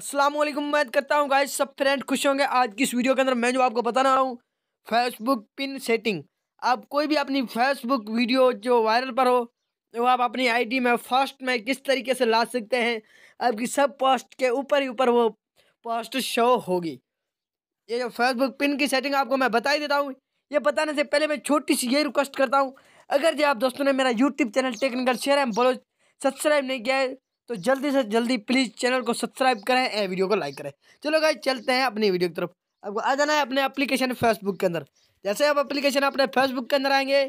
असलम उम्मीद करता हूँ गाइस सब फ्रेंड खुश होंगे आज की इस वीडियो के अंदर मैं जो आपको बताना रहा हूँ फेसबुक पिन सेटिंग आप कोई भी अपनी फेसबुक वीडियो जो वायरल पर हो वो आप अपनी आईडी में फर्स्ट में किस तरीके से ला सकते हैं आपकी सब पोस्ट के ऊपर ही ऊपर वो पोस्ट शो होगी ये जो फेसबुक पिन की सेटिंग आपको मैं बता ही देता हूँ ये बताने से पहले मैं छोटी सी ये रिक्वेस्ट करता हूँ अगर जो आप दोस्तों ने मेरा यूट्यूब चैनल टेक्निकल शेयर एम बोलो सब्सक्राइब नहीं किया है तो जल्दी से जल्दी प्लीज़ चैनल को सब्सक्राइब करें ए वीडियो को लाइक करें चलो गाइज चलते हैं अपनी वीडियो की तरफ आपको आ जाना है अपने एप्लीकेशन फेसबुक के अंदर जैसे आप एप्लीकेशन अपने फेसबुक के अंदर आएंगे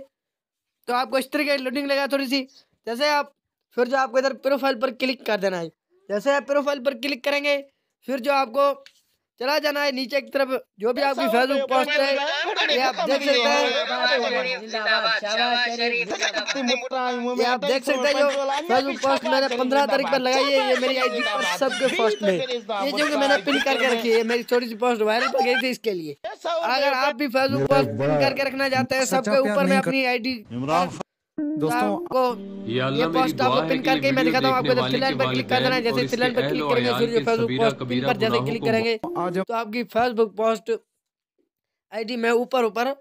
तो आपको इस तरह की लोडिंग लगा थोड़ी सी जैसे आप फिर जो आपको इधर प्रोफाइल पर क्लिक कर देना है जैसे आप प्रोफाइल पर क्लिक करेंगे फिर जो आपको चला जाना है नीचे की तरफ जो भी आपकी फेसबुक पोस्ट है आप देख सकते हैं ये आप देख सकते हैं जो फेसबुक पोस्ट मैंने पंद्रह तारीख पर लगाई है ये मेरी आईडी पर सबके पोस्ट में ये जो कि मैंने पिन करके रखी है मेरी छोटी सी पोस्ट वायरल पर गई थी इसके लिए अगर आप भी फेसबुक पोस्ट पिन करके रखना चाहते हैं सबके ऊपर में अपनी आई डी दोस्तों ये पोस्ट आपको पिन करके मैं आपको जब पर क्लिक जैसे पर क्लिक करेंगे फिर फेसबुक पोस्ट पिन पर जैसे क्लिक करेंगे तो आपकी फेसबुक पोस्ट आईडी में ऊपर ऊपर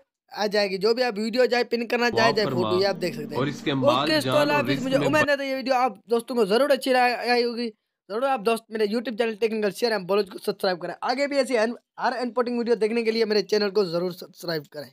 आ जाएगी जो भी आप वीडियो चाहे पिन करना चाहे चाहे फोटो आप देख सकते हैं मुझे उम्मीद है तो ये वीडियो आप दोस्तों को जरूर अच्छी आई होगी जरूर आप दोस्त मेरे YouTube channel technical share and को सब्सक्राइब करें आगे भी ऐसी हर वीडियो देखने के लिए मेरे चैनल को जरूर सब्सक्राइब करें